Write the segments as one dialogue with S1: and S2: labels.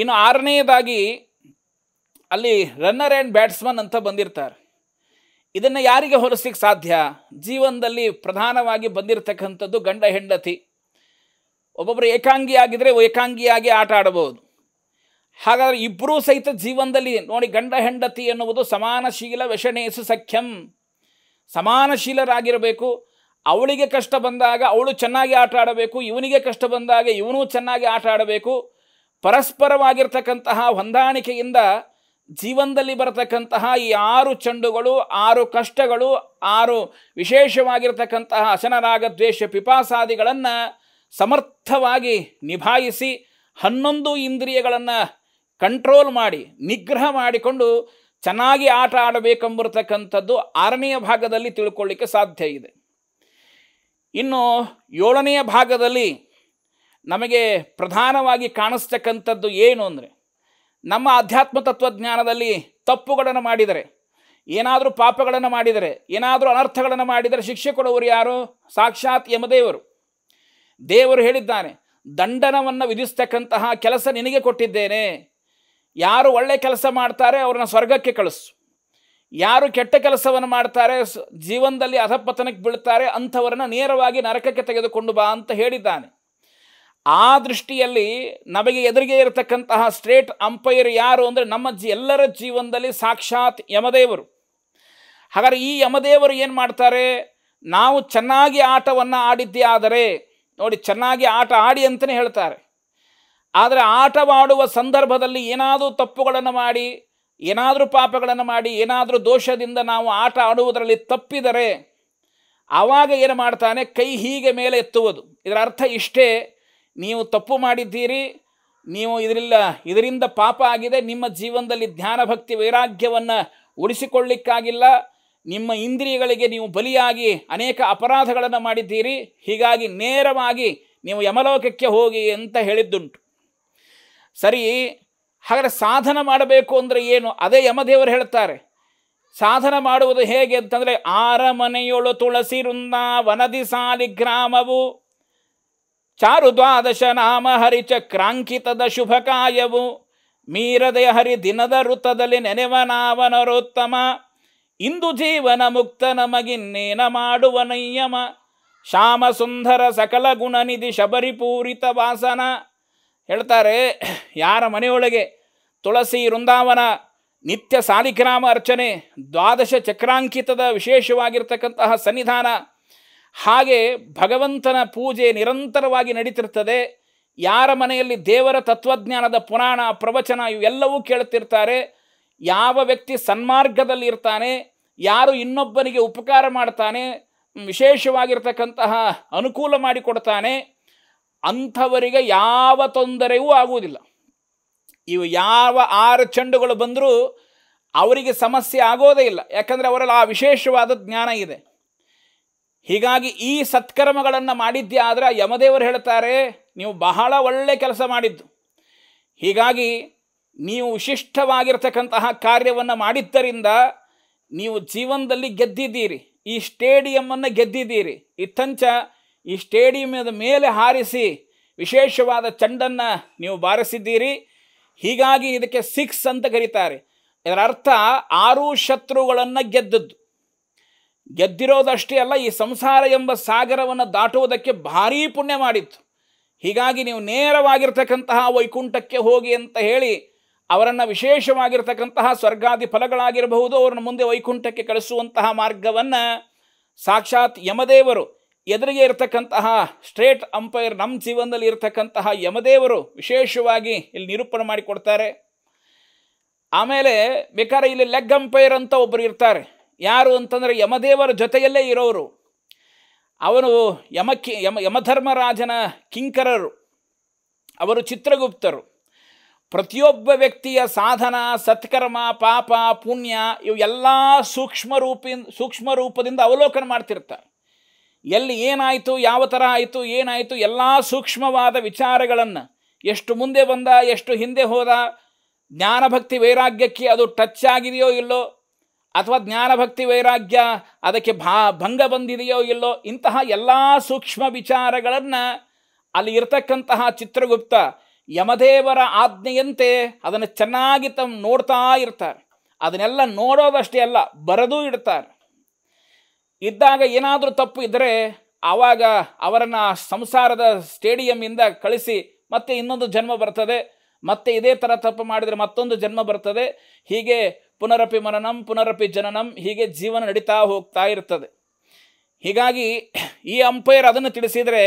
S1: ಇನ್ನು ಆರನೆಯದಾಗಿ ಅಲ್ಲಿ runner and batsman ಅಂತ ಬಂದಿರ್ತಾರೆ ಇದನ್ನು ಯಾರಿಗೆ ಹೊಲಿಸ್ಲಿಕ್ಕೆ ಸಾಧ್ಯ ಜೀವನದಲ್ಲಿ ಪ್ರಧಾನವಾಗಿ ಬಂದಿರತಕ್ಕಂಥದ್ದು ಗಂಡ ಹೆಂಡತಿ ಒಬ್ಬೊಬ್ಬರು ಏಕಾಂಗಿಯಾಗಿದ್ದರೆ ಏಕಾಂಗಿಯಾಗಿ ಆಟ ಆಡಬಹುದು ಹಾಗಾದರೆ ಇಬ್ಬರೂ ಸಹಿತ ಜೀವನದಲ್ಲಿ ನೋಡಿ ಗಂಡ ಹೆಂಡತಿ ಎನ್ನುವುದು ಸಮಾನಶೀಲ ವ್ಯಷಣೇಸು ಸಖ್ಯಂ ಸಮಾನಶೀಲರಾಗಿರಬೇಕು ಅವಳಿಗೆ ಕಷ್ಟ ಬಂದಾಗ ಅವಳು ಚೆನ್ನಾಗಿ ಆಟ ಆಡಬೇಕು ಇವನಿಗೆ ಕಷ್ಟ ಬಂದಾಗ ಇವನೂ ಚೆನ್ನಾಗಿ ಆಟ ಆಡಬೇಕು ಪರಸ್ಪರವಾಗಿರ್ತಕ್ಕಂತಹ ಹೊಂದಾಣಿಕೆಯಿಂದ ಜೀವನದಲ್ಲಿ ಬರತಕ್ಕಂತಹ ಈ ಆರು ಚಂಡುಗಳು ಆರು ಕಷ್ಟಗಳು ಆರು ವಿಶೇಷವಾಗಿರ್ತಕ್ಕಂತಹ ಅಸನರಾಗ ದ್ವೇಷ ಪಿಪಾಸಾದಿಗಳನ್ನು ಸಮರ್ಥವಾಗಿ ನಿಭಾಯಿಸಿ ಹನ್ನೊಂದು ಇಂದ್ರಿಯಗಳನ್ನು ಕಂಟ್ರೋಲ್ ಮಾಡಿ ನಿಗ್ರಹ ಮಾಡಿಕೊಂಡು ಚೆನ್ನಾಗಿ ಆಟ ಆಡಬೇಕೆಂಬಿರತಕ್ಕಂಥದ್ದು ಆರನೆಯ ಭಾಗದಲ್ಲಿ ತಿಳ್ಕೊಳ್ಳಿಕ್ಕೆ ಸಾಧ್ಯ ಇದೆ ಇನ್ನು ಏಳನೆಯ ಭಾಗದಲ್ಲಿ ನಮಗೆ ಪ್ರಧಾನವಾಗಿ ಕಾಣಿಸ್ತಕ್ಕಂಥದ್ದು ಏನು ಅಂದರೆ ನಮ್ಮ ಆಧ್ಯಾತ್ಮ ತತ್ವಜ್ಞಾನದಲ್ಲಿ ತಪ್ಪುಗಳನ್ನು ಮಾಡಿದರೆ ಏನಾದರೂ ಪಾಪಗಳನ್ನು ಮಾಡಿದರೆ ಏನಾದರೂ ಅನರ್ಥಗಳನ್ನು ಮಾಡಿದರೆ ಶಿಕ್ಷೆ ಕೊಡುವರು ಯಾರು ಸಾಕ್ಷಾತ್ ಯಮದೇವರು ದೇವರು ಹೇಳಿದ್ದಾನೆ ದಂಡನವನ್ನು ವಿಧಿಸ್ತಕ್ಕಂತಹ ಕೆಲಸ ನಿನಗೆ ಕೊಟ್ಟಿದ್ದೇನೆ ಯಾರು ಒಳ್ಳೆಯ ಕೆಲಸ ಮಾಡ್ತಾರೆ ಅವ್ರನ್ನ ಸ್ವರ್ಗಕ್ಕೆ ಕಳಿಸು ಯಾರು ಕೆಟ್ಟ ಕೆಲಸವನ್ನು ಮಾಡ್ತಾರೆ ಜೀವನದಲ್ಲಿ ಅಧಪತನಕ್ಕೆ ಬೀಳ್ತಾರೆ ಅಂಥವರನ್ನು ನೇರವಾಗಿ ನರಕಕ್ಕೆ ತೆಗೆದುಕೊಂಡು ಬಾ ಅಂತ ಹೇಳಿದ್ದಾನೆ ಆ ದೃಷ್ಟಿಯಲ್ಲಿ ನಮಗೆ ಎದುರಿಗೆ ಇರತಕ್ಕಂತಹ ಸ್ಟ್ರೇಟ್ ಅಂಪೈರ್ ಯಾರು ಅಂದರೆ ನಮ್ಮ ಜಿ ಎಲ್ಲರ ಜೀವನದಲ್ಲಿ ಸಾಕ್ಷಾತ್ ಯಮದೇವರು ಹಾಗಾದರೆ ಈ ಯಮದೇವರು ಏನು ಮಾಡ್ತಾರೆ ನಾವು ಚೆನ್ನಾಗಿ ಆಟವನ್ನು ಆಡಿದ್ದೇ ಆದರೆ ನೋಡಿ ಚೆನ್ನಾಗಿ ಆಟ ಆಡಿ ಅಂತಲೇ ಹೇಳ್ತಾರೆ ಆದರೆ ಆಟವಾಡುವ ಸಂದರ್ಭದಲ್ಲಿ ಏನಾದರೂ ತಪ್ಪುಗಳನ್ನು ಮಾಡಿ ಏನಾದರೂ ಪಾಪಗಳನ್ನು ಮಾಡಿ ಏನಾದರೂ ದೋಷದಿಂದ ನಾವು ಆಟ ಆಡುವುದರಲ್ಲಿ ತಪ್ಪಿದರೆ ಆವಾಗ ಏನು ಮಾಡ್ತಾನೆ ಕೈ ಹೀಗೆ ಮೇಲೆ ಎತ್ತುವುದು ಇದರ ಅರ್ಥ ಇಷ್ಟೇ ನೀವು ತಪ್ಪು ಮಾಡಿದ್ದೀರಿ ನೀವು ಇದರಿಂದ ಇದರಿಂದ ಪಾಪ ಆಗಿದೆ ನಿಮ್ಮ ಜೀವನದಲ್ಲಿ ಧ್ಯಾನ ಭಕ್ತಿ ವೈರಾಗ್ಯವನ್ನು ಉಳಿಸಿಕೊಳ್ಳಿಕ್ಕಾಗಿಲ್ಲ ನಿಮ್ಮ ಇಂದ್ರಿಯಗಳಿಗೆ ನೀವು ಬಲಿಯಾಗಿ ಅನೇಕ ಅಪರಾಧಗಳನ್ನು ಮಾಡಿದ್ದೀರಿ ಹೀಗಾಗಿ ನೇರವಾಗಿ ನೀವು ಯಮಲೋಕಕ್ಕೆ ಹೋಗಿ ಅಂತ ಹೇಳಿದ್ದುಂಟು ಸರಿ ಹಾಗಾದರೆ ಸಾಧನ ಮಾಡಬೇಕು ಅಂದರೆ ಏನು ಅದೇ ಯಮದೇವರು ಹೇಳ್ತಾರೆ ಸಾಧನ ಮಾಡುವುದು ಹೇಗೆ ಅಂತಂದರೆ ಆರಮನೆಯೊಳು ತುಳಸಿ ವನದಿ ಸಾಲಿ ಗ್ರಾಮವು ಚಾರು ದ್ವಾದಶ ನಾಮ ಹರಿಚಕ್ರಾಂಕಿತದ ಶುಭಕಾಯವು ಮೀರದೆ ಹರಿ ದಿನದ ವೃತ್ತದಲ್ಲಿ ನೆನೆವನಾವನರುತ್ತಮ ಇಂದು ಜೀವನ ಮುಕ್ತ ನಮಗಿನ್ನೇನ ಮಾಡುವ ನಯ್ಯಮ ಶ್ಯಾಮ ಸುಂದರ ಸಕಲ ಗುಣನಿಧಿ ಶಬರಿಪೂರಿತ ವಾಸನ ಹೇಳ್ತಾರೆ ಯಾರ ಮನೆಯೊಳಗೆ ತುಳಸಿ ವೃಂದಾವನ ನಿತ್ಯ ಸಾಲಿಗ್ರಾಮ ಅರ್ಚನೆ ದ್ವಾದಶ ಚಕ್ರಾಂಕಿತದ ವಿಶೇಷವಾಗಿರ್ತಕ್ಕಂತಹ ಸನ್ನಿಧಾನ ಹಾಗೆ ಭಗವಂತನ ಪೂಜೆ ನಿರಂತರವಾಗಿ ನಡೀತಿರ್ತದೆ ಯಾರ ಮನೆಯಲ್ಲಿ ದೇವರ ತತ್ವಜ್ಞಾನದ ಪುರಾಣ ಪ್ರವಚನ ಇವೆಲ್ಲವೂ ಕೇಳುತ್ತಿರ್ತಾರೆ ಯಾವ ವ್ಯಕ್ತಿ ಸನ್ಮಾರ್ಗದಲ್ಲಿ ಇರ್ತಾನೆ ಯಾರು ಇನ್ನೊಬ್ಬನಿಗೆ ಉಪಕಾರ ಮಾಡ್ತಾನೆ ವಿಶೇಷವಾಗಿರ್ತಕ್ಕಂತಹ ಅನುಕೂಲ ಮಾಡಿಕೊಡ್ತಾನೆ ಅಂಥವರಿಗೆ ಯಾವ ತೊಂದರೆಯೂ ಆಗುವುದಿಲ್ಲ ಇವು ಯಾವ ಆರು ಚೆಂಡುಗಳು ಬಂದರೂ ಅವರಿಗೆ ಸಮಸ್ಯೆ ಆಗೋದೇ ಇಲ್ಲ ಯಾಕಂದರೆ ಅವರಲ್ಲಿ ಆ ವಿಶೇಷವಾದ ಜ್ಞಾನ ಇದೆ ಹೀಗಾಗಿ ಈ ಸತ್ಕರ್ಮಗಳನ್ನು ಮಾಡಿದ್ದೆ ಆದರೆ ಯಮದೇವರು ಹೇಳ್ತಾರೆ ನೀವು ಬಹಳ ಒಳ್ಳೆಯ ಕೆಲಸ ಮಾಡಿದ್ದು ಹೀಗಾಗಿ ನೀವು ವಿಶಿಷ್ಟವಾಗಿರ್ತಕ್ಕಂತಹ ಕಾರ್ಯವನ್ನು ಮಾಡಿದ್ದರಿಂದ ನೀವು ಜೀವನದಲ್ಲಿ ಗೆದ್ದಿದ್ದೀರಿ ಈ ಸ್ಟೇಡಿಯಮ್ಮನ್ನು ಗೆದ್ದಿದ್ದೀರಿ ಇತ್ತಂಚ ಈ ಸ್ಟೇಡಿಯಮದ ಮೇಲೆ ಹಾರಿಸಿ ವಿಶೇಷವಾದ ಚಂಡನ್ನು ನೀವು ಬಾರಿಸಿದ್ದೀರಿ ಹೀಗಾಗಿ ಇದಕ್ಕೆ ಸಿಕ್ಸ್ ಅಂತ ಕರೀತಾರೆ ಇದರ ಅರ್ಥ ಆರು ಶತ್ರುಗಳನ್ನು ಗೆದ್ದದ್ದು ಗೆದ್ದಿರೋದಷ್ಟೇ ಅಲ್ಲ ಈ ಸಂಸಾರ ಎಂಬ ಸಾಗರವನ್ನು ದಾಟುವುದಕ್ಕೆ ಭಾರೀ ಪುಣ್ಯ ಮಾಡಿತ್ತು ಹೀಗಾಗಿ ನೀವು ನೇರವಾಗಿರ್ತಕ್ಕಂತಹ ವೈಕುಂಠಕ್ಕೆ ಹೋಗಿ ಅಂತ ಹೇಳಿ ಅವರನ್ನು ವಿಶೇಷವಾಗಿರ್ತಕ್ಕಂತಹ ಸ್ವರ್ಗಾದಿ ಫಲಗಳಾಗಿರಬಹುದು ಅವ್ರನ್ನ ಮುಂದೆ ವೈಕುಂಠಕ್ಕೆ ಕಳಿಸುವಂತಹ ಮಾರ್ಗವನ್ನು ಸಾಕ್ಷಾತ್ ಯಮದೇವರು ಎದುರಿಗೆ ಇರತಕ್ಕಂತಹ ಸ್ಟ್ರೇಟ್ ಅಂಪೈರ್ ನಮ್ಮ ಜೀವನದಲ್ಲಿ ಇರತಕ್ಕಂತಹ ಯಮದೇವರು ವಿಶೇಷವಾಗಿ ಇಲ್ಲಿ ನಿರೂಪಣೆ ಮಾಡಿಕೊಡ್ತಾರೆ ಆಮೇಲೆ ಬೇಕಾದ್ರೆ ಇಲ್ಲಿ ಲೆಗ್ ಅಂಪೈರ್ ಅಂತ ಒಬ್ಬರು ಇರ್ತಾರೆ ಯಾರು ಅಂತಂದರೆ ಯಮದೇವರ ಜೊತೆಯಲ್ಲೇ ಇರೋರು ಅವನು ಯಮಕಿ ಯಮ ಯಮಧರ್ಮರಾಜನ ಕಿಂಕರರು ಅವರು ಚಿತ್ರಗುಪ್ತರು ಪ್ರತಿಯೊಬ್ಬ ವ್ಯಕ್ತಿಯ ಸಾಧನ ಸತ್ಕರ್ಮ ಪಾಪ ಪುಣ್ಯ ಇವು ಎಲ್ಲ ಸೂಕ್ಷ್ಮ ರೂಪಿ ಸೂಕ್ಷ್ಮ ರೂಪದಿಂದ ಅವಲೋಕನ ಮಾಡ್ತಿರ್ತಾರೆ ಎಲ್ಲಿ ಏನಾಯಿತು ಯಾವ ಥರ ಆಯಿತು ಏನಾಯಿತು ಎಲ್ಲ ಸೂಕ್ಷ್ಮವಾದ ವಿಚಾರಗಳನ್ನು ಎಷ್ಟು ಮುಂದೆ ಬಂದ ಎಷ್ಟು ಹಿಂದೆ ಹೋದ ಜ್ಞಾನಭಕ್ತಿ ವೈರಾಗ್ಯಕ್ಕೆ ಅದು ಟಚ್ ಆಗಿದೆಯೋ ಇಲ್ಲೋ ಅಥವಾ ಜ್ಞಾನಭಕ್ತಿ ವೈರಾಗ್ಯ ಅದಕ್ಕೆ ಭಾ ಭಂಗ ಬಂದಿದೆಯೋ ಇಲ್ಲೋ ಇಂತಹ ಎಲ್ಲ ಸೂಕ್ಷ್ಮ ವಿಚಾರಗಳನ್ನು ಅಲ್ಲಿ ಇರತಕ್ಕಂತಹ ಚಿತ್ರಗುಪ್ತ ಯಮದೇವರ ಆಜ್ಞೆಯಂತೆ ಅದನ್ನು ಚೆನ್ನಾಗಿ ತಮ್ಮ ನೋಡ್ತಾ ಇರ್ತಾರೆ ಅದನ್ನೆಲ್ಲ ನೋಡೋದಷ್ಟೇ ಅಲ್ಲ ಬರೆದೂ ಇಡ್ತಾರೆ ಇದ್ದಾಗ ಏನಾದರೂ ತಪ್ಪು ಇದ್ದರೆ ಆವಾಗ ಅವರನ್ನು ಸಂಸಾರದ ಸ್ಟೇಡಿಯಮ್ಮಿಂದ ಕಳಿಸಿ ಮತ್ತೆ ಇನ್ನೊಂದು ಜನ್ಮ ಬರ್ತದೆ ಮತ್ತೆ ಇದೇ ಥರ ತಪ್ಪು ಮಾಡಿದರೆ ಮತ್ತೊಂದು ಜನ್ಮ ಬರ್ತದೆ ಹೀಗೆ ಪುನರಪಿ ಮನನಂ ಪುನರಪಿ ಜನನಂ ಹೀಗೆ ಜೀವನ ನಡೀತಾ ಹೋಗ್ತಾ ಇರ್ತದೆ ಹೀಗಾಗಿ ಈ ಅಂಪೈರ್ ಅದನ್ನು ತಿಳಿಸಿದರೆ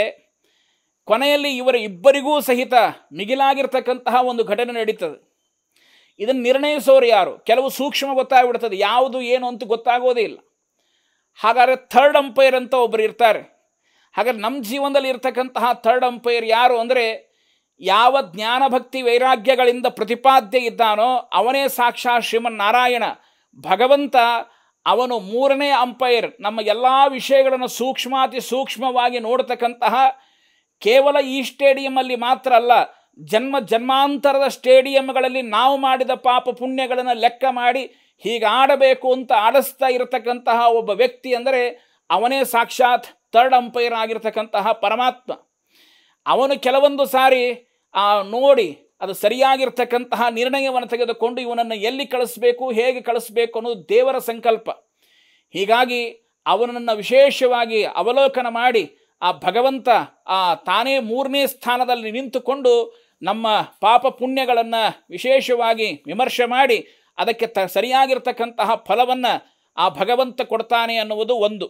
S1: ಕೊನೆಯಲ್ಲಿ ಇವರ ಇಬ್ಬರಿಗೂ ಸಹಿತ ಮಿಗಿಲಾಗಿರ್ತಕ್ಕಂತಹ ಒಂದು ಘಟನೆ ನಡೀತದೆ ಇದನ್ನು ನಿರ್ಣಯಿಸೋರು ಯಾರು ಕೆಲವು ಸೂಕ್ಷ್ಮ ಗೊತ್ತಾಗ್ಬಿಡ್ತದೆ ಯಾವುದು ಏನು ಅಂತ ಗೊತ್ತಾಗೋದೇ ಇಲ್ಲ ಹಾಗಾದರೆ ಥರ್ಡ್ ಅಂಪೈರ್ ಅಂತ ಒಬ್ಬರು ಇರ್ತಾರೆ ಹಾಗಾದ್ರೆ ನಮ್ಮ ಜೀವನದಲ್ಲಿ ಇರ್ತಕ್ಕಂತಹ ಥರ್ಡ್ ಅಂಪೈರ್ ಯಾರು ಅಂದರೆ ಯಾವ ಜ್ಞಾನಭಕ್ತಿ ವೈರಾಗ್ಯಗಳಿಂದ ಪ್ರತಿಪಾದ್ಯ ಇದ್ದಾನೋ ಅವನೇ ಸಾಕ್ಷಾತ್ ಶ್ರೀಮನ್ನಾರಾಯಣ ಭಗವಂತ ಅವನು ಮೂರನೇ ಅಂಪೈರ್ ನಮ್ಮ ಎಲ್ಲ ವಿಷಯಗಳನ್ನು ಸೂಕ್ಷ್ಮಾತಿ ಸೂಕ್ಷ್ಮವಾಗಿ ನೋಡ್ತಕ್ಕಂತಹ ಕೇವಲ ಈ ಸ್ಟೇಡಿಯಮಲ್ಲಿ ಮಾತ್ರ ಅಲ್ಲ ಜನ್ಮ ಜನ್ಮಾಂತರದ ಸ್ಟೇಡಿಯಂಗಳಲ್ಲಿ ನಾವು ಮಾಡಿದ ಪಾಪ ಪುಣ್ಯಗಳನ್ನು ಲೆಕ್ಕ ಮಾಡಿ ಹೀಗೆ ಆಡಬೇಕು ಅಂತ ಆಡಿಸ್ತಾ ಇರತಕ್ಕಂತಹ ಒಬ್ಬ ವ್ಯಕ್ತಿ ಅಂದರೆ ಅವನೇ ಸಾಕ್ಷಾತ್ ಥರ್ಡ್ ಅಂಪೈರ್ ಆಗಿರತಕ್ಕಂತಹ ಪರಮಾತ್ಮ ಅವನು ಕೆಲವೊಂದು ಸಾರಿ ನೋಡಿ ಅದು ಸರಿಯಾಗಿರ್ತಕ್ಕಂತಹ ನಿರ್ಣಯವನ್ನು ತೆಗೆದುಕೊಂಡು ಇವನನ್ನು ಎಲ್ಲಿ ಕಳಿಸ್ಬೇಕು ಹೇಗೆ ಕಳಿಸ್ಬೇಕು ಅನ್ನೋದು ದೇವರ ಸಂಕಲ್ಪ ಹೀಗಾಗಿ ಅವನನ್ನು ವಿಶೇಷವಾಗಿ ಅವಲೋಕನ ಮಾಡಿ ಆ ಭಗವಂತ ಆ ತಾನೇ ಮೂರನೇ ಸ್ಥಾನದಲ್ಲಿ ನಿಂತುಕೊಂಡು ನಮ್ಮ ಪಾಪ ಪುಣ್ಯಗಳನ್ನು ವಿಶೇಷವಾಗಿ ವಿಮರ್ಶೆ ಮಾಡಿ ಅದಕ್ಕೆ ತ ಸರಿಯಾಗಿರ್ತಕ್ಕಂತಹ ಫಲವನ್ನು ಆ ಭಗವಂತ ಕೊಡ್ತಾನೆ ಅನ್ನುವುದು ಒಂದು